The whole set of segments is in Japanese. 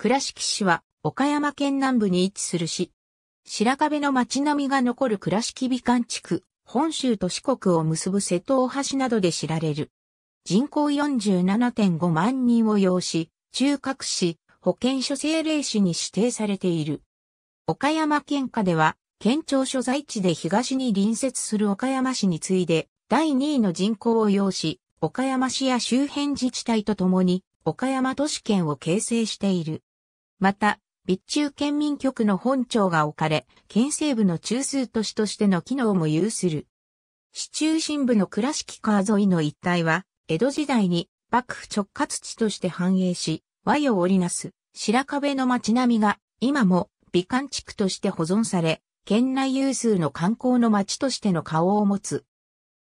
倉敷市は岡山県南部に位置する市。白壁の町並みが残る倉敷美観地区、本州と四国を結ぶ瀬戸大橋などで知られる。人口47.5万人を要し、中核市、保健所政令市に指定されている。岡山県下では、県庁所在地で東に隣接する岡山市に次いで、第2位の人口を要し、岡山市や周辺自治体とともに、岡山都市圏を形成している。また、備中県民局の本庁が置かれ、県西部の中枢都市としての機能も有する。市中心部の倉敷川沿いの一帯は、江戸時代に幕府直轄地として繁栄し、和洋織りなす白壁の町並みが今も美観地区として保存され、県内有数の観光の町としての顔を持つ。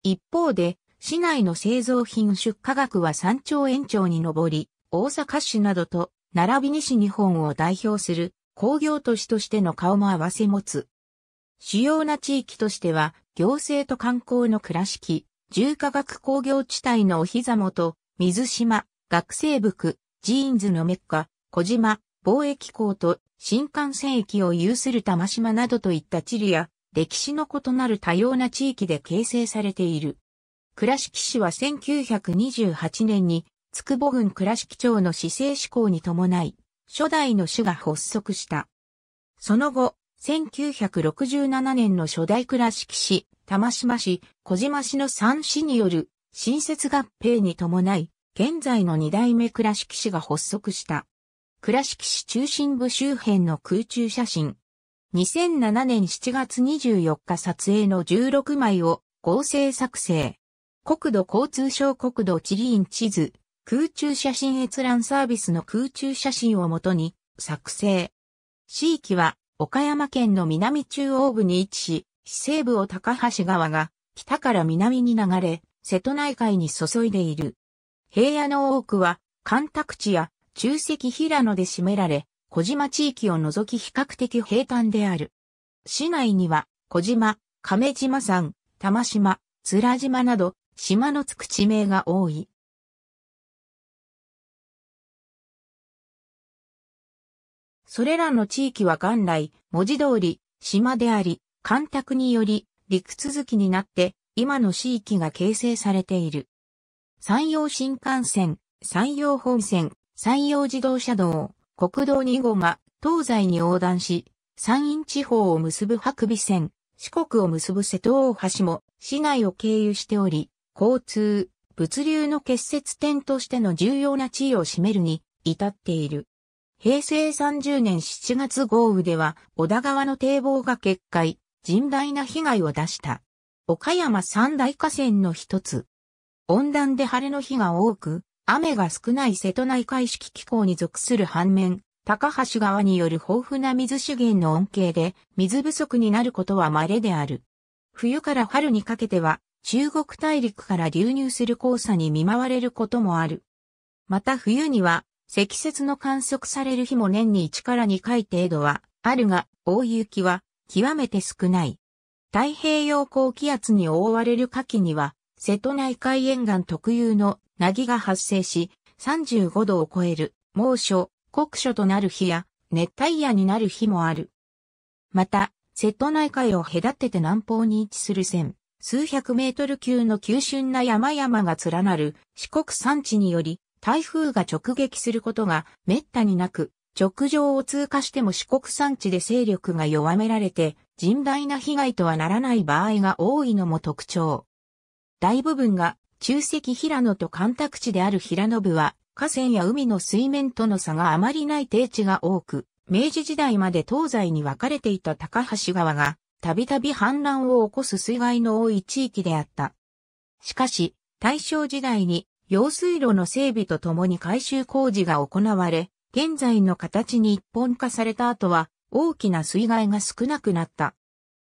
一方で、市内の製造品出荷額は3兆円超に上り、大阪市などと並びに市日本を代表する工業都市としての顔も合わせ持つ。主要な地域としては、行政と観光の倉敷、重化学工業地帯のお膝元、水島、学生服、ジーンズのメッカ、小島、貿易港と新幹線駅を有する玉島などといった地理や歴史の異なる多様な地域で形成されている。倉敷市は1928年につくぼ郡倉敷町の市政施行に伴い、初代の主が発足した。その後、1967年の初代倉敷市、玉島市、小島市の3市による、新設合併に伴い、現在の2代目倉敷市が発足した。倉敷市中心部周辺の空中写真。2007年7月24日撮影の16枚を合成作成。国土交通省国土地理院地図、空中写真閲覧サービスの空中写真をもとに作成。地域は岡山県の南中央部に位置し、市西部を高橋川が北から南に流れ、瀬戸内海に注いでいる。平野の多くは、干拓地や中石平野で占められ、小島地域を除き比較的平坦である。市内には、小島、亀島山、玉島、津良島など、島のつく地名が多い。それらの地域は元来、文字通り、島であり、干拓により、陸続きになって、今の地域が形成されている。山陽新幹線、山陽本線、山陽自動車道、国道2号が東西に横断し、山陰地方を結ぶ白尾線、四国を結ぶ瀬戸大橋も市内を経由しており、交通、物流の結節点としての重要な地位を占めるに至っている。平成30年7月豪雨では、小田川の堤防が決壊、甚大な被害を出した。岡山三大河川の一つ。温暖で晴れの日が多く、雨が少ない瀬戸内海式気候に属する反面、高橋川による豊富な水資源の恩恵で、水不足になることは稀である。冬から春にかけては、中国大陸から流入する黄砂に見舞われることもある。また冬には、積雪の観測される日も年に1から2回程度はあるが、大雪は極めて少ない。太平洋高気圧に覆われる夏季には、瀬戸内海沿岸特有のなぎが発生し、35度を超える猛暑、酷暑となる日や、熱帯夜になる日もある。また、瀬戸内海を隔てて南方に位置する線、数百メートル級の急峻な山々が連なる四国山地により、台風が直撃することが滅多になく、直上を通過しても四国山地で勢力が弱められて、甚大な被害とはならない場合が多いのも特徴。大部分が中石平野と干拓地である平野部は、河川や海の水面との差があまりない低地が多く、明治時代まで東西に分かれていた高橋川が、たびたび氾濫を起こす水害の多い地域であった。しかし、大正時代に用水路の整備とともに改修工事が行われ、現在の形に一本化された後は大きな水害が少なくなった。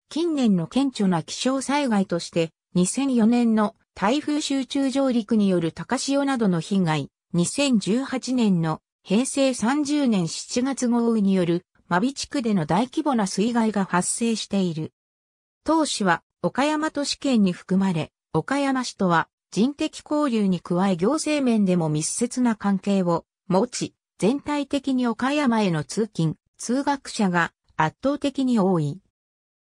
近年の顕著な気象災害として、2004年の台風集中上陸による高潮などの被害、2018年の平成30年7月豪雨による真備地区での大規模な水害が発生している。当市は岡山都市圏に含まれ、岡山市とは人的交流に加え行政面でも密接な関係を持ち、全体的に岡山への通勤、通学者が圧倒的に多い。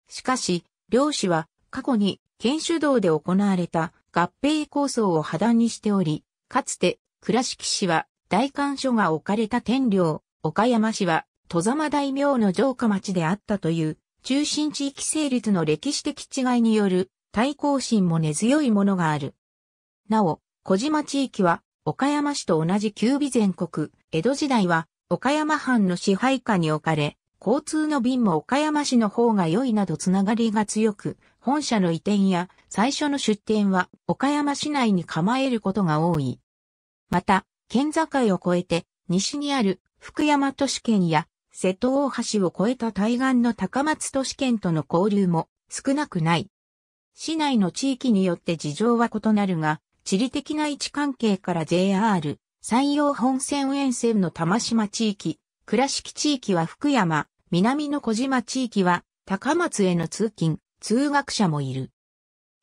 しかし、漁師は過去に県主導で行われた合併構想を破断にしており、かつて倉敷市は大官所が置かれた天領、岡山市は戸様大名の城下町であったという中心地域成立の歴史的違いによる対抗心も根強いものがある。なお、小島地域は、岡山市と同じ九備全国、江戸時代は、岡山藩の支配下に置かれ、交通の便も岡山市の方が良いなどつながりが強く、本社の移転や最初の出店は岡山市内に構えることが多い。また、県境を越えて西にある福山都市圏や瀬戸大橋を越えた対岸の高松都市圏との交流も少なくない。市内の地域によって事情は異なるが、地理的な位置関係から JR、山陽本線沿線の玉島地域、倉敷地域は福山、南の小島地域は高松への通勤、通学者もいる。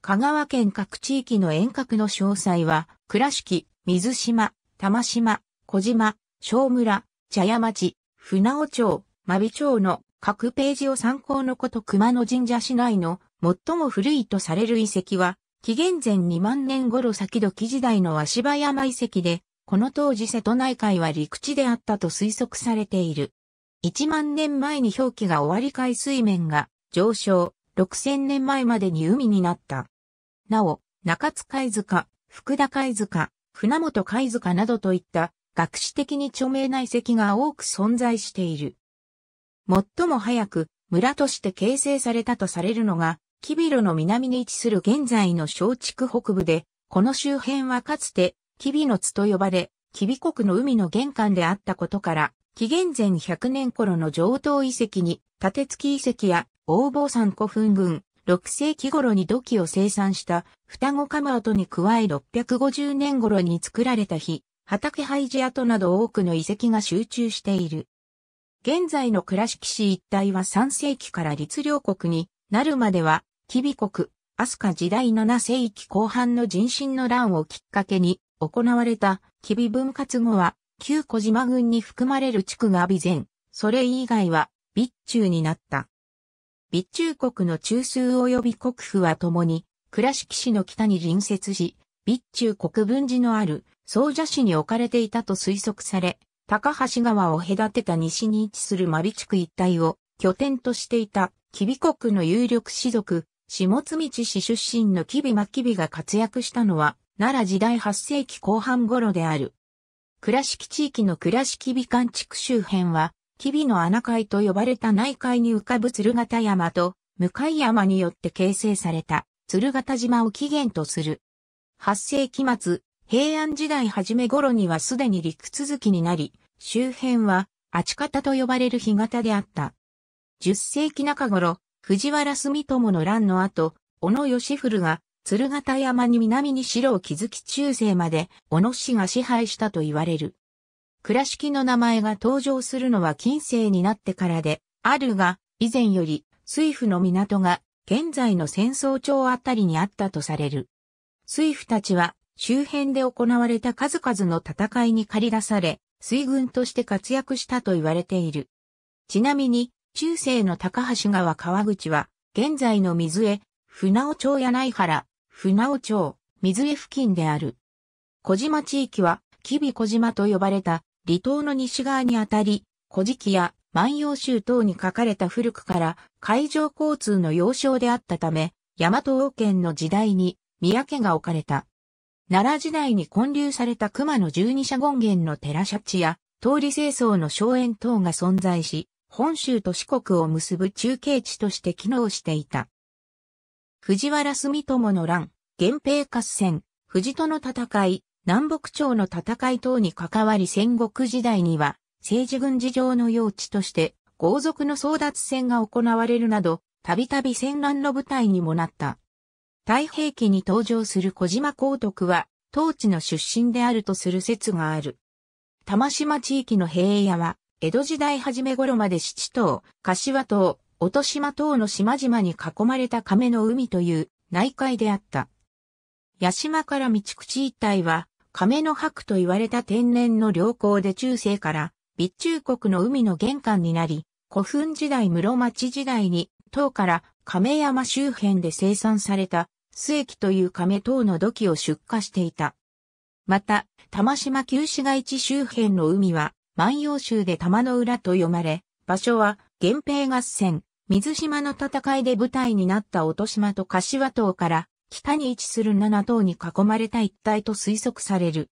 香川県各地域の遠隔の詳細は、倉敷、水島、玉島、小島、小村、茶屋町、船尾町、真備町の各ページを参考のこと熊野神社市内の最も古いとされる遺跡は、紀元前2万年頃先時時代の足場山遺跡で、この当時瀬戸内海は陸地であったと推測されている。1万年前に表記が終わり海水面が上昇、6000年前までに海になった。なお、中津海塚、福田海塚、船本海塚などといった学史的に著名な遺跡が多く存在している。最も早く村として形成されたとされるのがキビロの南に位置する現在の地区北部で、この周辺はかつて、キビの津と呼ばれ、キビ国の海の玄関であったことから、紀元前100年頃の上等遺跡に、立き遺跡や、大坊山古墳群、6世紀頃に土器を生産した双子釜跡に加え650年頃に作られた日、畑廃寺跡など多くの遺跡が集中している。現在の倉敷市一帯は3世紀から律令国になるまでは吉備国、飛鳥時代7世紀後半の人心の乱をきっかけに行われた吉備分割後は、旧小島郡に含まれる地区が備前、それ以外は備中になった。備中国の中枢及び国府は共に、倉敷市の北に隣接し、備中国分寺のある総社市に置かれていたと推測され、高橋川を隔てた西に位置する真備地区一帯を拠点としていた吉備国の有力士族、下津道市出身の吉備真備が活躍したのは、奈良時代8世紀後半頃である。倉敷地域の倉敷美観地区周辺は、吉備の穴海と呼ばれた内海に浮かぶ鶴形山と、向山によって形成された鶴形島を起源とする。8世紀末、平安時代初め頃にはすでに陸続きになり、周辺は、あち方と呼ばれる干潟であった。10世紀中頃、藤原住友の乱の後、小野義古が鶴形山に南に城を築き中世まで小野氏が支配したと言われる。倉敷の名前が登場するのは近世になってからで、あるが、以前より、水夫の港が、現在の戦争町あたりにあったとされる。水夫たちは、周辺で行われた数々の戦いに駆り出され、水軍として活躍したと言われている。ちなみに、中世の高橋川川口は、現在の水江、船尾町や内原、船尾町、水江付近である。小島地域は、吉備小島と呼ばれた離島の西側にあたり、古事記や万葉集等に書かれた古くから海上交通の要衝であったため、大和王権の時代に宮家が置かれた。奈良時代に建立された熊野十二社権現の寺社地や通り清掃の荘園等が存在し、本州と四国を結ぶ中継地として機能していた。藤原住友の乱、源平合戦、藤戸の戦い、南北朝の戦い等に関わり戦国時代には、政治軍事上の用地として、豪族の争奪戦が行われるなど、たびたび戦乱の舞台にもなった。太平記に登場する小島光徳は、当地の出身であるとする説がある。玉島地域の平野は、江戸時代初め頃まで七島、柏島、音島島の島々に囲まれた亀の海という内海であった。八島から道口一帯は亀の白と言われた天然の良港で中世から備中国の海の玄関になり、古墳時代室町時代に島から亀山周辺で生産された末期という亀等の土器を出荷していた。また、玉島旧市街地周辺の海は万葉集で玉の裏と読まれ、場所は、源平合戦、水島の戦いで舞台になった音島と柏島から、北に位置する7島に囲まれた一帯と推測される。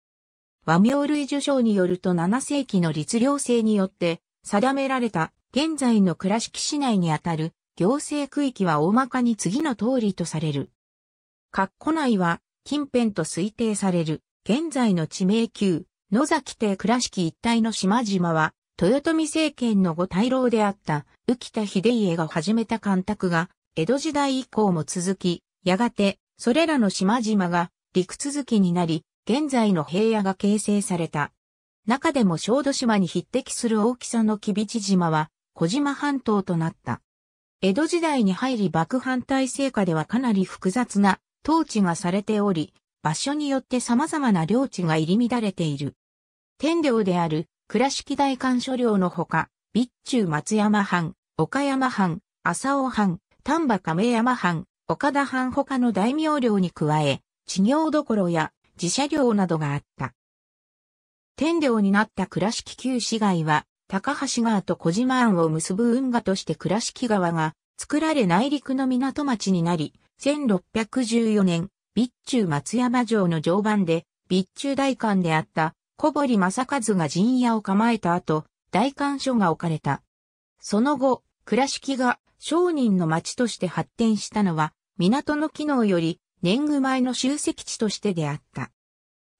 和名類受賞によると7世紀の律令制によって、定められた、現在の倉敷市内にあたる、行政区域は大まかに次の通りとされる。括弧内は、近辺と推定される、現在の地名級、野崎邸倉敷一帯の島々は、豊臣政権の五大老であった、浮田秀家が始めた干拓が、江戸時代以降も続き、やがて、それらの島々が、陸続きになり、現在の平野が形成された。中でも小豆島に匹敵する大きさの吉備地島は、小島半島となった。江戸時代に入り幕反体制下ではかなり複雑な統治がされており、場所によって様々な領地が入り乱れている。天領である倉敷大官所領のほか、備中松山藩、岡山藩、浅尾藩、丹波亀山藩、岡田藩他の大名領に加え、地業どころや自社領などがあった。天領になった倉敷旧市街は、高橋川と小島湾を結ぶ運河として倉敷川が作られ内陸の港町になり、1614年、備中松山城の常磐で、備中大官であった小堀正和が陣屋を構えた後、大官所が置かれた。その後、倉敷が商人の町として発展したのは、港の機能より年貢前の集積地としてであった。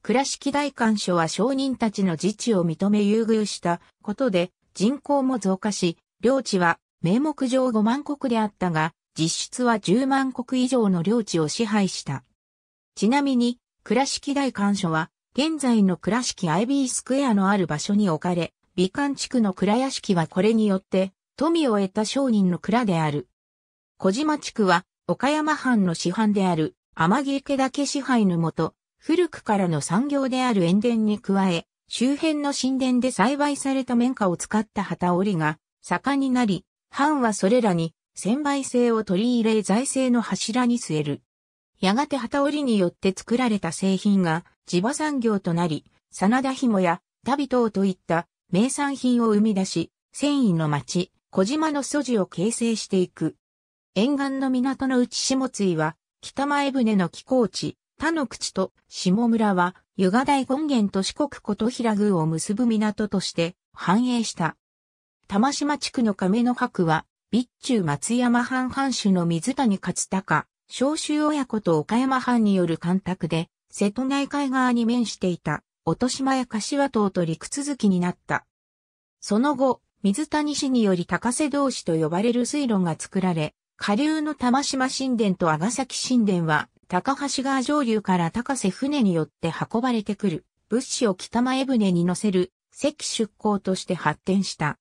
倉敷大官所は商人たちの自治を認め優遇したことで人口も増加し、領地は名目上5万国であったが、実質は10万国以上の領地を支配した。ちなみに、倉敷大官所は現在の倉敷 IB スクエアのある場所に置かれ、美観地区の倉屋敷はこれによって、富を得た商人の蔵である。小島地区は、岡山藩の市藩である、天城池岳支配のもと、古くからの産業である塩田に加え、周辺の神殿で栽培された綿花を使った旗織りが盛んになり、藩はそれらに専売制を取り入れ財政の柱に据える。やがて旗織りによって作られた製品が地場産業となり、真田紐や、旅等といった名産品を生み出し、繊維の町、小島の素地を形成していく。沿岸の港の内下津井は、北前船の寄港地、他の口と下村は、湯河大権現と四国琴平宮を結ぶ港として繁栄した。玉島地区の亀の白は、備中松山藩藩主の水谷勝隆、召州親子と岡山藩による干拓で、瀬戸内海側に面していた、落島や柏島と陸続きになった。その後、水谷市により高瀬同士と呼ばれる水路が作られ、下流の玉島神殿と阿ヶ崎神殿は、高橋川上流から高瀬船によって運ばれてくる、物資を北前船に乗せる、関出港として発展した。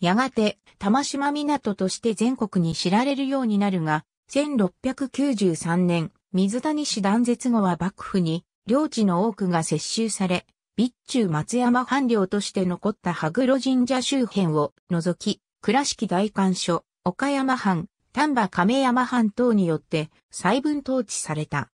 やがて、玉島港として全国に知られるようになるが、1693年、水谷氏断絶後は幕府に領地の多くが接収され、備中松山藩領として残った羽黒神社周辺を除き、倉敷大官所、岡山藩、丹波亀山藩等によって細分統治された。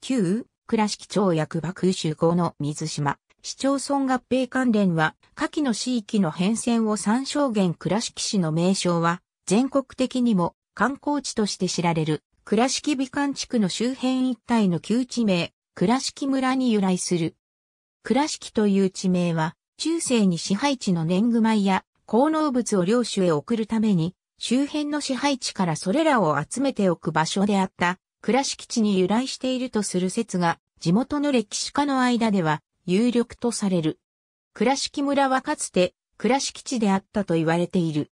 旧、倉敷町役場空襲後の水島、市町村合併関連は、下記の市域の変遷を参照源倉敷市の名称は、全国的にも観光地として知られる。倉敷美観地区の周辺一帯の旧地名、倉敷村に由来する。倉敷という地名は、中世に支配地の年貢米や高能物を領主へ送るために、周辺の支配地からそれらを集めておく場所であった、倉敷地に由来しているとする説が、地元の歴史家の間では有力とされる。倉敷村はかつて倉敷地であったと言われている。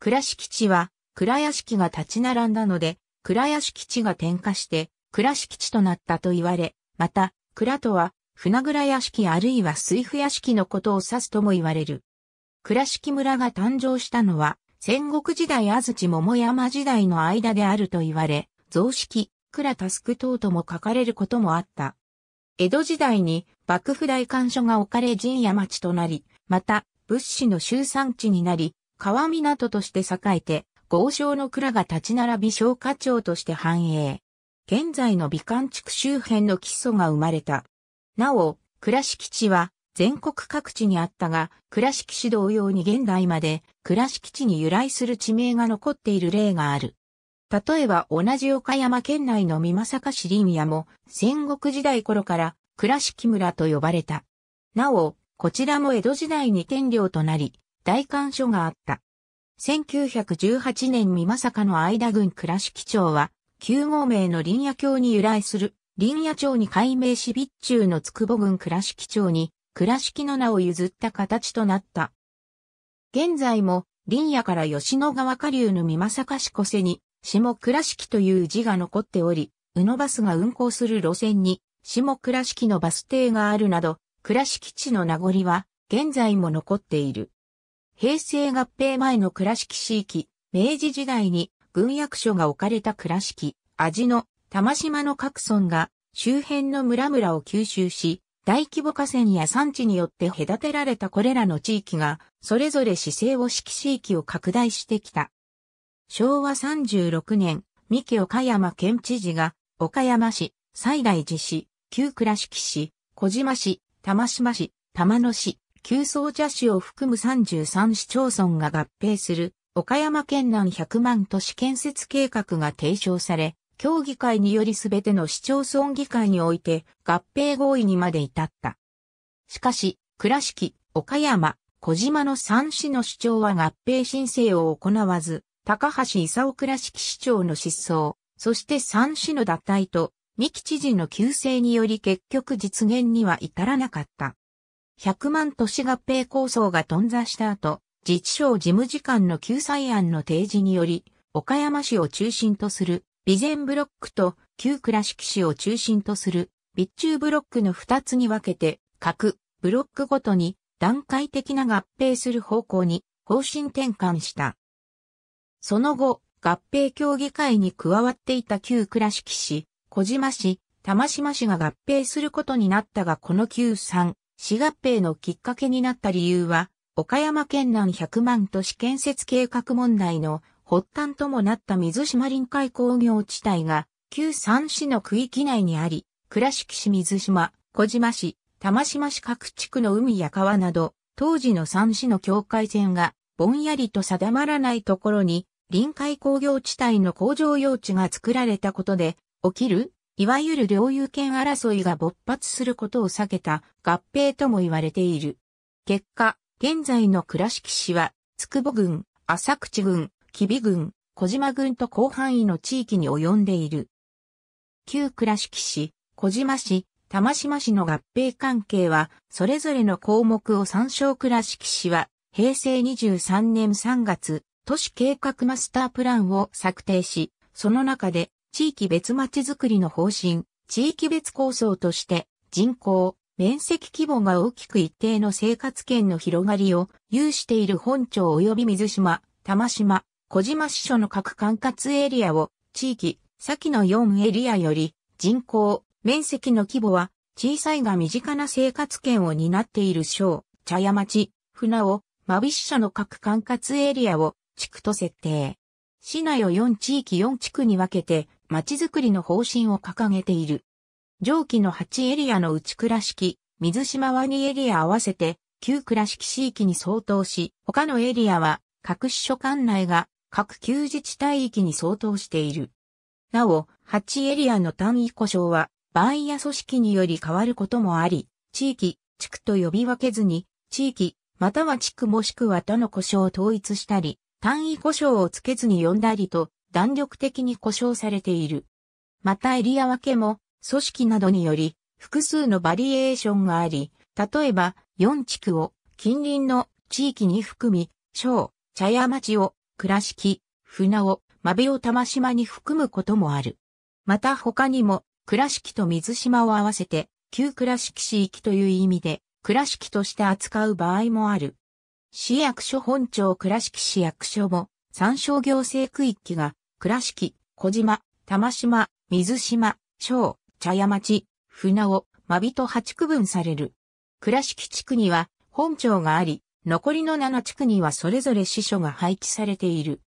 倉敷地は倉屋敷が立ち並んだので、倉屋敷地が転化して、倉敷地となったと言われ、また、倉とは、船倉屋敷あるいは水府屋敷のことを指すとも言われる。倉敷村が誕生したのは、戦国時代安土桃山時代の間であると言われ、増式、倉タスク等とも書かれることもあった。江戸時代に幕府大官所が置かれ陣屋町となり、また物資の集散地になり、川港として栄えて、豪商の蔵が立ち並び小家町として繁栄。現在の美観地区周辺の基礎が生まれた。なお、倉敷地は全国各地にあったが、倉敷市同様に現代まで倉敷地に由来する地名が残っている例がある。例えば同じ岡山県内の三作市林屋も戦国時代頃から倉敷村と呼ばれた。なお、こちらも江戸時代に天領となり、大官所があった。1918年美作の間郡倉敷町は、旧号名の林野郷に由来する、林野町に改名し備中の筑母郡倉敷町に、倉敷の名を譲った形となった。現在も、林野から吉野川下流の美作市小瀬に、下倉敷という字が残っており、宇野バスが運行する路線に、下倉敷のバス停があるなど、倉敷地の名残は、現在も残っている。平成合併前の倉敷市域、明治時代に軍役所が置かれた倉敷、味の玉島の各村が周辺の村々を吸収し、大規模河川や産地によって隔てられたこれらの地域が、それぞれ市政をき地域を拡大してきた。昭和36年、三木岡山県知事が、岡山市、西大寺市、旧倉敷市、小島市、玉島市、玉野市、旧総茶市を含む33市町村が合併する、岡山県南100万都市建設計画が提唱され、協議会によりすべての市町村議会において合併合意にまで至った。しかし、倉敷、岡山、小島の3市の市長は合併申請を行わず、高橋勲倉敷市長の失踪、そして3市の脱退と、三木知事の旧世により結局実現には至らなかった。100万都市合併構想が頓挫した後、自治省事務次官の救済案の提示により、岡山市を中心とする備前ブロックと旧倉敷市を中心とする備中ブロックの2つに分けて、各ブロックごとに段階的な合併する方向に方針転換した。その後、合併協議会に加わっていた旧倉敷市、小島市、玉島市が合併することになったがこの旧3市合併のきっかけになった理由は、岡山県南百万都市建設計画問題の発端ともなった水島臨海工業地帯が、旧三市の区域内にあり、倉敷市水島、小島市、玉島市各地区の海や川など、当時の三市の境界線が、ぼんやりと定まらないところに、臨海工業地帯の工場用地が作られたことで、起きるいわゆる領有権争いが勃発することを避けた合併とも言われている。結果、現在の倉敷市は、つくぼ郡、浅口郡、吉備郡、小島郡と広範囲の地域に及んでいる。旧倉敷市、小島市、玉島市の合併関係は、それぞれの項目を参照倉敷市は、平成23年3月、都市計画マスタープランを策定し、その中で地域別町づくりの方針、地域別構想として人口、面積規模が大きく一定の生活圏の広がりを有している本町及び水島、玉島、小島支所の各管轄エリアを地域、先の4エリアより人口、面積の規模は小さいが身近な生活圏を担っている省、茶屋町、船尾、真備支所の各管轄エリアを地区と設定。市内を4地域4地区に分けて街づくりの方針を掲げている。上記の8エリアの内倉敷、水島は2エリア合わせて、旧倉敷市域に相当し、他のエリアは各市所管内が各旧自治体域に相当している。なお、8エリアの単位故障は、場合や組織により変わることもあり、地域、地区と呼び分けずに、地域、または地区もしくは他の故障を統一したり、単位故障をつけずに呼んだりと、弾力的に故障されている。またエリア分けも、組織などにより、複数のバリエーションがあり、例えば、4地区を近隣の地域に含み、小、茶屋町を、倉敷、船を、ま部を玉島に含むこともある。また他にも、倉敷と水島を合わせて、旧倉敷市域という意味で、倉敷として扱う場合もある。市役所本庁倉敷市役所も、参照行政区域が倉敷、小島、玉島、水島、小、茶屋町、船尾、間人八区分される。倉敷地区には本庁があり、残りの7地区にはそれぞれ支所が配置されている。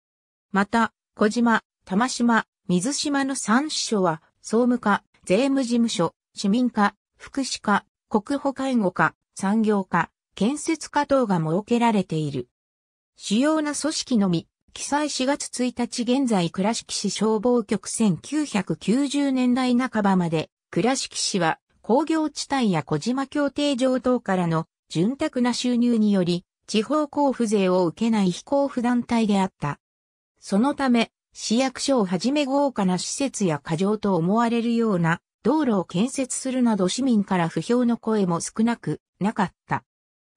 また、小島、玉島、水島の3支所は、総務課、税務事務所、市民課、福祉課、国保介護課、産業課、建設課等が設けられている。主要な組織のみ、記載4月1日現在倉敷市消防局1990年代半ばまで、倉敷市は工業地帯や小島協定上等からの潤沢な収入により、地方交付税を受けない非交付団体であった。そのため、市役所をはじめ豪華な施設や過剰と思われるような道路を建設するなど市民から不評の声も少なくなかった。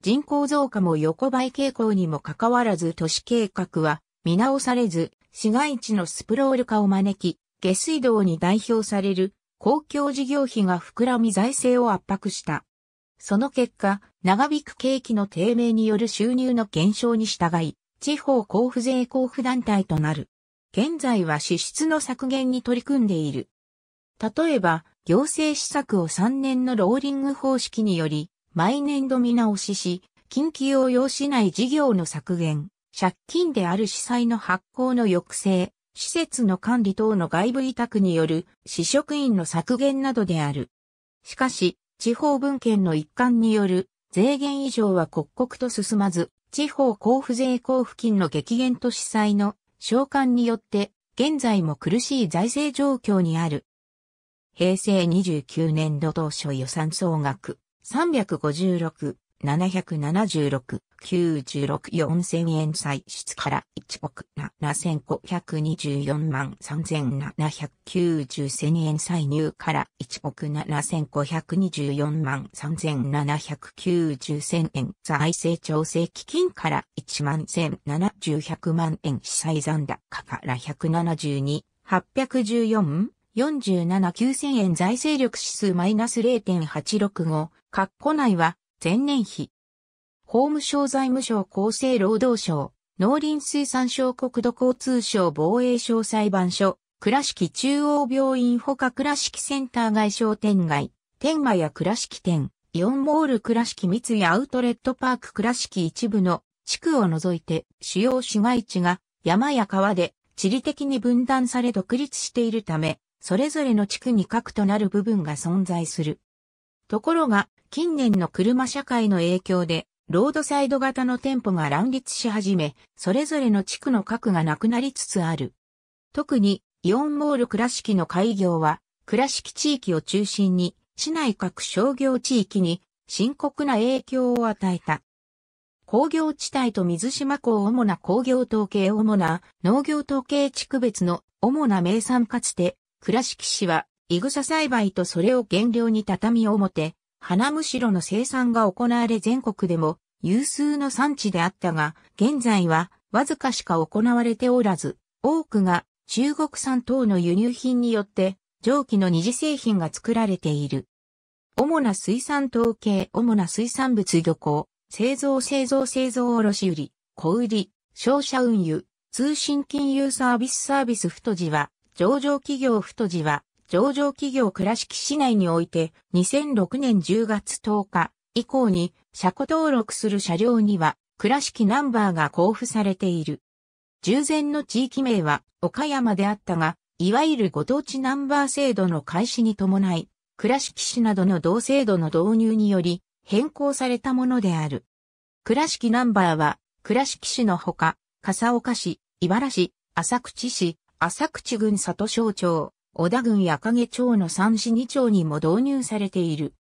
人口増加も横ばい傾向にもかかわらず都市計画は見直されず、市街地のスプロール化を招き、下水道に代表される公共事業費が膨らみ財政を圧迫した。その結果、長引く景気の低迷による収入の減少に従い、地方交付税交付団体となる。現在は支出の削減に取り組んでいる。例えば、行政施策を3年のローリング方式により、毎年度見直しし、近畿要用な内事業の削減、借金である司祭の発行の抑制、施設の管理等の外部委託による市職員の削減などである。しかし、地方文献の一環による税減以上は刻々と進まず、地方交付税交付金の激減と司祭の償還によって現在も苦しい財政状況にある。平成29年度当初予算総額356、776。964000円歳出から1億7524万3790 0 0 0円歳入から1億7524万3790 0 0 0円財政調整基金から1万1700万円資産残高から172、814、479000円財政力指数マイナス0.865、括弧内は前年比法務省財務省厚生労働省、農林水産省国土交通省防衛省裁判所、倉敷中央病院ほか倉敷センター外商店街、天満屋倉敷店、イオンモール倉敷三井アウトレットパーク倉敷一部の地区を除いて主要市街地が山や川で地理的に分断され独立しているため、それぞれの地区に核となる部分が存在する。ところが、近年の車社会の影響で、ロードサイド型の店舗が乱立し始め、それぞれの地区の核がなくなりつつある。特に、イオンモール倉敷の開業は、倉敷地域を中心に、市内各商業地域に深刻な影響を与えた。工業地帯と水島港主な工業統計主な農業統計地区別の主な名産かつて、倉敷市は、イグサ栽培とそれを原料に畳表、花むしろの生産が行われ全国でも有数の産地であったが、現在はわずかしか行われておらず、多くが中国産等の輸入品によって蒸気の二次製品が作られている。主な水産統計、主な水産物漁港、製造製造製造卸売、小売、商社運輸、通信金融サービスサービス太字は、上場企業太字は、上場企業倉敷市内において2006年10月10日以降に車庫登録する車両には、倉敷ナンバーが交付されている。従前の地域名は岡山であったが、いわゆるご当地ナンバー制度の開始に伴い、倉敷市などの同制度の導入により変更されたものである。倉敷ナンバーは、倉敷市のほか、笠岡市、茨市、浅口市、浅口郡里小町、小田郡や影町の三市二町にも導入されている。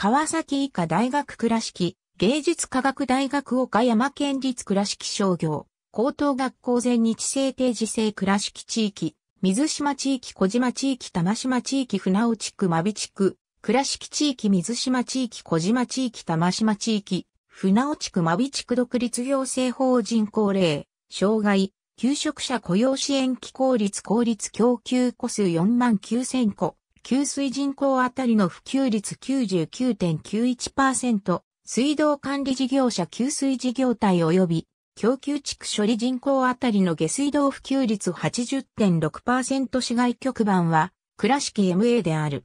川崎医科大学倉敷、芸術科学大学岡山県立倉敷商業、高等学校全日制定時制倉敷地域、水島地域小島地域玉島地域船尾地区真備地区、倉敷地域水島地域小島地域玉島地域、船尾地区真備地区独立行政法人高齢、障害、求職者雇用支援機構率効率供給個数4万9000個、給水人口あたりの普及率99.91%、水道管理事業者給水事業体及び供給地区処理人口あたりの下水道普及率80.6%市外局番は倉敷 MA である。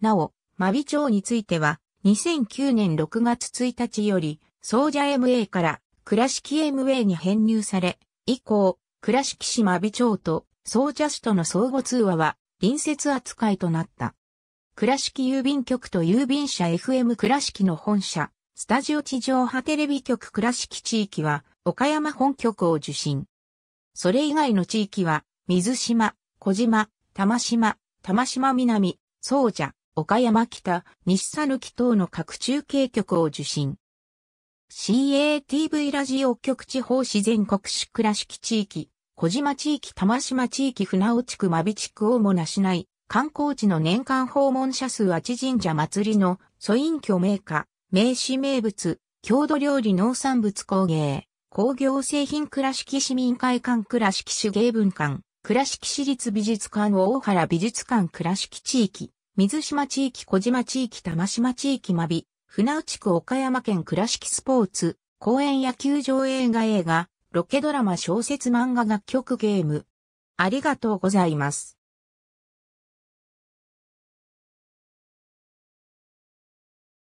なお、真備町については2009年6月1日より総社 MA から倉敷 MA に編入され、以降、倉敷市真備町と総社市との相互通話は隣接扱いとなった。倉敷郵便局と郵便社 FM 倉敷の本社、スタジオ地上波テレビ局倉敷地域は、岡山本局を受信。それ以外の地域は、水島、小島、玉島、玉島南、総社、岡山北、西讃岐等の各中継局を受信。CATV ラジオ局地方自然国市倉敷地域、小島地域、玉島地域、船尾地区、真備地区、大なしない、観光地の年間訪問者数は知神社祭りの、素因居名家、名詞名物、郷土料理農産物工芸、工業製品倉敷市民会館倉敷市芸文館、倉敷市立美術館大原美術館倉敷地域、水島地域、小島地域、玉島地域、真備、船内地区岡山県倉敷スポーツ、公園野球場映画映画、ロケドラマ小説漫画楽曲ゲーム。ありがとうございます。